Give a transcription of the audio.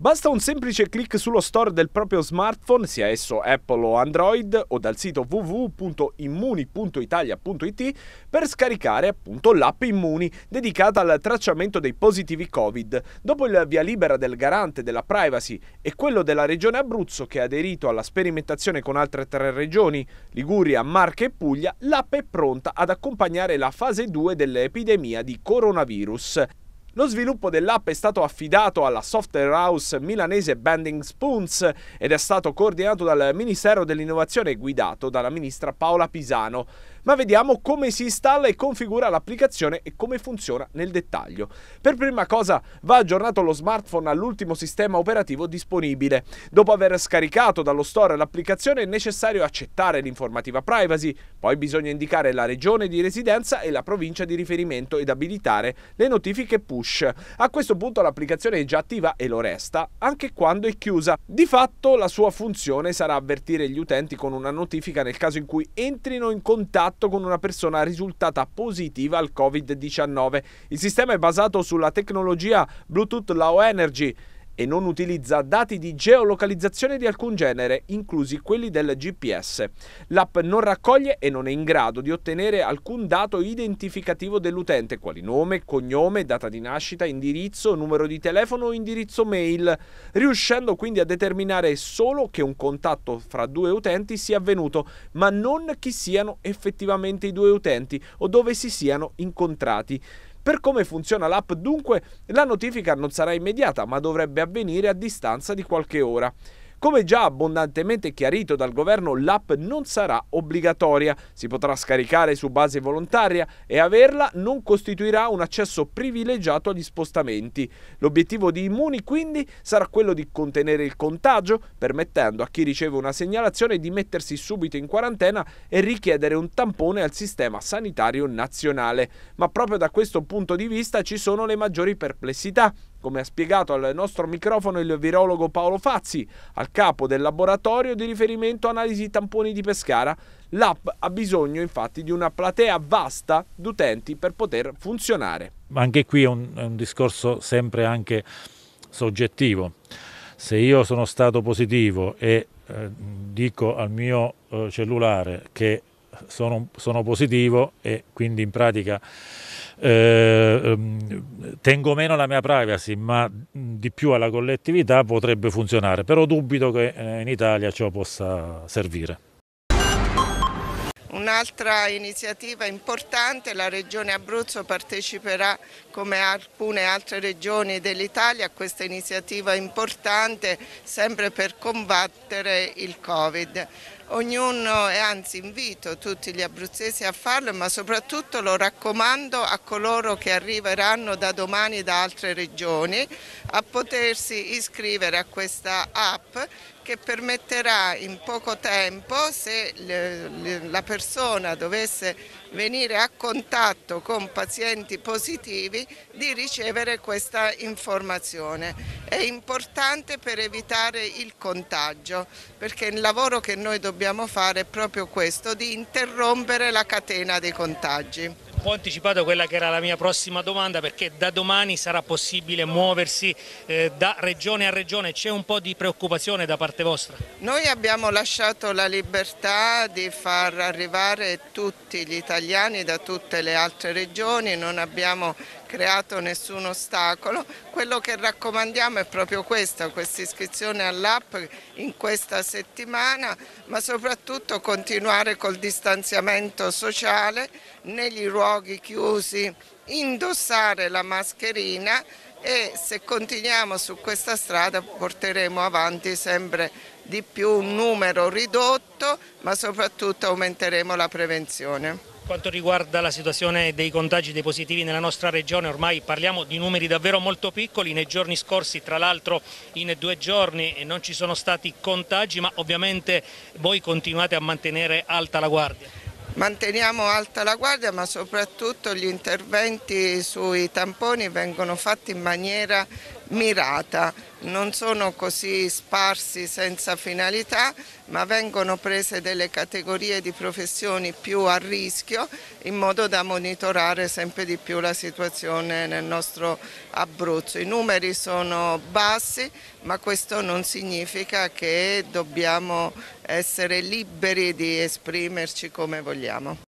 Basta un semplice clic sullo store del proprio smartphone, sia esso Apple o Android, o dal sito www.immuni.italia.it per scaricare appunto l'app Immuni dedicata al tracciamento dei positivi Covid. Dopo il via libera del garante della privacy e quello della regione Abruzzo che ha aderito alla sperimentazione con altre tre regioni, Liguria, Marche e Puglia, l'app è pronta ad accompagnare la fase 2 dell'epidemia di coronavirus. Lo sviluppo dell'app è stato affidato alla software house milanese Bending Spoons ed è stato coordinato dal Ministero dell'Innovazione e guidato dalla ministra Paola Pisano. Ma vediamo come si installa e configura l'applicazione e come funziona nel dettaglio. Per prima cosa va aggiornato lo smartphone all'ultimo sistema operativo disponibile. Dopo aver scaricato dallo store l'applicazione è necessario accettare l'informativa privacy, poi bisogna indicare la regione di residenza e la provincia di riferimento ed abilitare le notifiche push push. A questo punto l'applicazione è già attiva e lo resta anche quando è chiusa. Di fatto la sua funzione sarà avvertire gli utenti con una notifica nel caso in cui entrino in contatto con una persona risultata positiva al Covid-19. Il sistema è basato sulla tecnologia Bluetooth Low Energy e non utilizza dati di geolocalizzazione di alcun genere, inclusi quelli del GPS. L'app non raccoglie e non è in grado di ottenere alcun dato identificativo dell'utente, quali nome, cognome, data di nascita, indirizzo, numero di telefono o indirizzo mail, riuscendo quindi a determinare solo che un contatto fra due utenti sia avvenuto, ma non chi siano effettivamente i due utenti o dove si siano incontrati. Per come funziona l'app dunque, la notifica non sarà immediata ma dovrebbe avvenire a distanza di qualche ora. Come già abbondantemente chiarito dal governo, l'app non sarà obbligatoria, si potrà scaricare su base volontaria e averla non costituirà un accesso privilegiato agli spostamenti. L'obiettivo di Immuni quindi sarà quello di contenere il contagio, permettendo a chi riceve una segnalazione di mettersi subito in quarantena e richiedere un tampone al sistema sanitario nazionale. Ma proprio da questo punto di vista ci sono le maggiori perplessità come ha spiegato al nostro microfono il virologo Paolo Fazzi, al capo del laboratorio di riferimento analisi tamponi di Pescara. L'app ha bisogno infatti di una platea vasta di utenti per poter funzionare. Ma Anche qui è un, è un discorso sempre anche soggettivo. Se io sono stato positivo e eh, dico al mio eh, cellulare che sono, sono positivo e quindi in pratica eh, ehm, tengo meno la mia privacy ma di più alla collettività potrebbe funzionare, però dubito che eh, in Italia ciò possa servire. Un'altra iniziativa importante, la Regione Abruzzo parteciperà come alcune altre regioni dell'Italia a questa iniziativa importante sempre per combattere il Covid. Ognuno, e anzi invito tutti gli abruzzesi a farlo, ma soprattutto lo raccomando a coloro che arriveranno da domani da altre regioni a potersi iscrivere a questa app che permetterà in poco tempo, se la persona dovesse venire a contatto con pazienti positivi, di ricevere questa informazione. È importante per evitare il contagio, perché il lavoro che noi dobbiamo fare è proprio questo, di interrompere la catena dei contagi ho anticipato quella che era la mia prossima domanda perché da domani sarà possibile muoversi eh, da regione a regione, c'è un po' di preoccupazione da parte vostra? Noi abbiamo lasciato la libertà di far arrivare tutti gli italiani da tutte le altre regioni, non abbiamo creato nessun ostacolo. Quello che raccomandiamo è proprio questo, questa iscrizione all'app in questa settimana, ma soprattutto continuare col distanziamento sociale negli luoghi chiusi, indossare la mascherina e se continuiamo su questa strada porteremo avanti sempre di più un numero ridotto, ma soprattutto aumenteremo la prevenzione quanto riguarda la situazione dei contagi dei positivi nella nostra regione, ormai parliamo di numeri davvero molto piccoli, nei giorni scorsi tra l'altro in due giorni eh, non ci sono stati contagi, ma ovviamente voi continuate a mantenere alta la guardia. Manteniamo alta la guardia ma soprattutto gli interventi sui tamponi vengono fatti in maniera mirata, non sono così sparsi senza finalità, ma vengono prese delle categorie di professioni più a rischio in modo da monitorare sempre di più la situazione nel nostro Abruzzo. I numeri sono bassi, ma questo non significa che dobbiamo essere liberi di esprimerci come vogliamo.